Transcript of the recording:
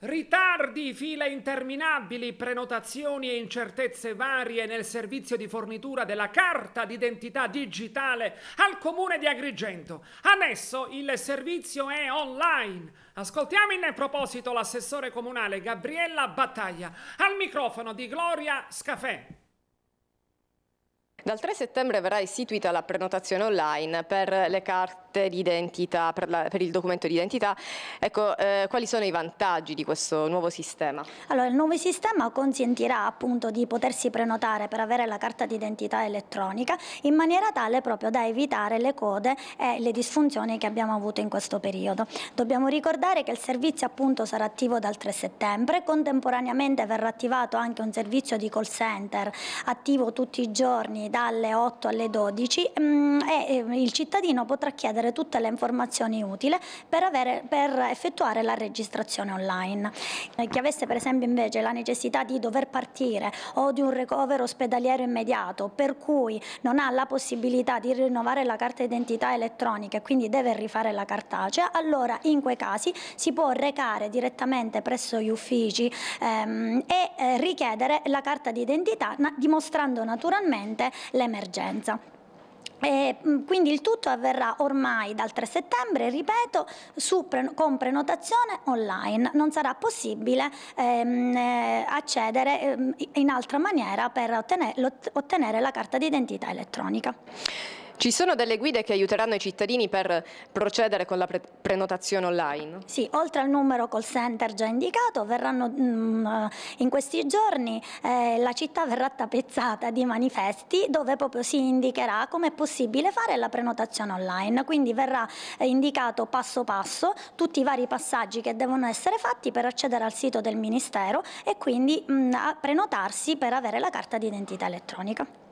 Ritardi, file interminabili, prenotazioni e incertezze varie nel servizio di fornitura della carta d'identità digitale al comune di Agrigento. Adesso il servizio è online. Ascoltiamo in proposito l'assessore comunale Gabriella Battaglia al microfono di Gloria Scafè. Dal 3 settembre verrà istituita la prenotazione online per le carte parte di identità, per, la, per il documento di identità. Ecco, eh, quali sono i vantaggi di questo nuovo sistema? Allora, il nuovo sistema consentirà appunto di potersi prenotare per avere la carta d'identità elettronica in maniera tale proprio da evitare le code e le disfunzioni che abbiamo avuto in questo periodo. Dobbiamo ricordare che il servizio appunto sarà attivo dal 3 settembre, contemporaneamente verrà attivato anche un servizio di call center attivo tutti i giorni dalle 8 alle 12 mm, e eh, il cittadino potrà chiedere avere tutte le informazioni utili per, avere, per effettuare la registrazione online. Eh, chi avesse per esempio invece la necessità di dover partire o di un ricovero ospedaliero immediato per cui non ha la possibilità di rinnovare la carta identità elettronica e quindi deve rifare la cartacea, allora in quei casi si può recare direttamente presso gli uffici ehm, e eh, richiedere la carta d'identità dimostrando naturalmente l'emergenza. Eh, quindi il tutto avverrà ormai dal 3 settembre, ripeto, su, con prenotazione online. Non sarà possibile ehm, eh, accedere ehm, in altra maniera per ottenere, ottenere la carta d'identità elettronica. Ci sono delle guide che aiuteranno i cittadini per procedere con la pre prenotazione online? Sì, oltre al numero call center già indicato, verranno mh, mm, eh, in questi giorni eh, la città verrà tappezzata di manifesti dove proprio si indicherà come è possibile fare la prenotazione online, quindi verrà eh, indicato passo passo tutti i vari passaggi che devono essere fatti per accedere al sito del Ministero e quindi mh, mm, prenotarsi per avere la carta d'identità elettronica.